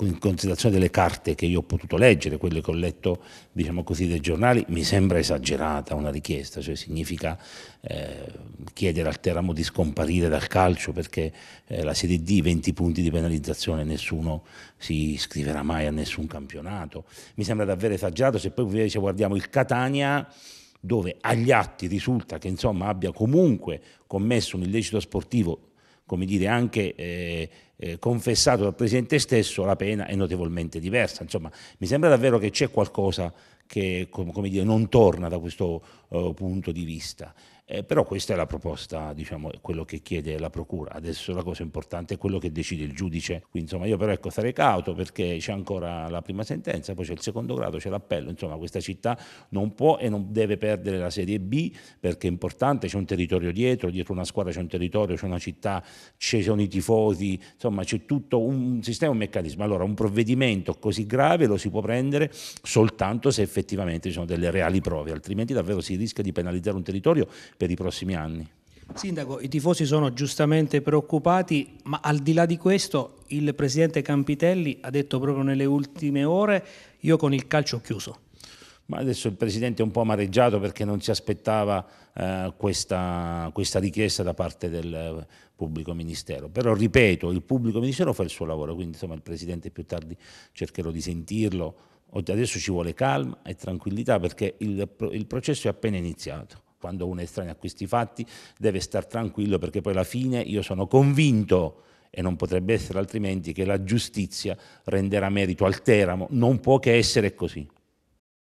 in considerazione delle carte che io ho potuto leggere, quelle che ho letto diciamo così, dai giornali, mi sembra esagerata una richiesta, cioè significa eh, chiedere al Teramo di scomparire dal calcio perché eh, la Serie D 20 punti di penalizzazione, nessuno si iscriverà mai a nessun campionato. Mi sembra davvero esagerato se poi invece guardiamo il Catania dove agli atti risulta che insomma, abbia comunque commesso un illecito sportivo, come dire, anche... Eh, eh, confessato dal Presidente stesso, la pena è notevolmente diversa. Insomma, mi sembra davvero che c'è qualcosa che come dire, non torna da questo uh, punto di vista. Eh, però questa è la proposta, diciamo, quello che chiede la Procura. Adesso la cosa importante è quello che decide il giudice. Quindi, insomma, io però ecco, sarei cauto perché c'è ancora la prima sentenza, poi c'è il secondo grado, c'è l'appello. Insomma, questa città non può e non deve perdere la Serie B perché è importante, c'è un territorio dietro, dietro una squadra c'è un territorio, c'è una città, ci sono i tifosi, insomma, insomma c'è tutto un sistema, un meccanismo. Allora un provvedimento così grave lo si può prendere soltanto se effettivamente ci sono delle reali prove, altrimenti davvero si rischia di penalizzare un territorio per i prossimi anni. Sindaco, i tifosi sono giustamente preoccupati, ma al di là di questo il presidente Campitelli ha detto proprio nelle ultime ore io con il calcio ho chiuso ma adesso il Presidente è un po' amareggiato perché non si aspettava eh, questa, questa, richiesta da parte del eh, pubblico ministero. Però ripeto, il pubblico ministero fa il suo lavoro, quindi insomma il Presidente più tardi cercherò di sentirlo. Adesso ci vuole calma e tranquillità perché il, il processo è appena iniziato quando uno è estraneo a questi fatti deve stare tranquillo perché poi alla fine io sono convinto e non potrebbe essere altrimenti che la giustizia renderà merito al Teramo, non può che essere così.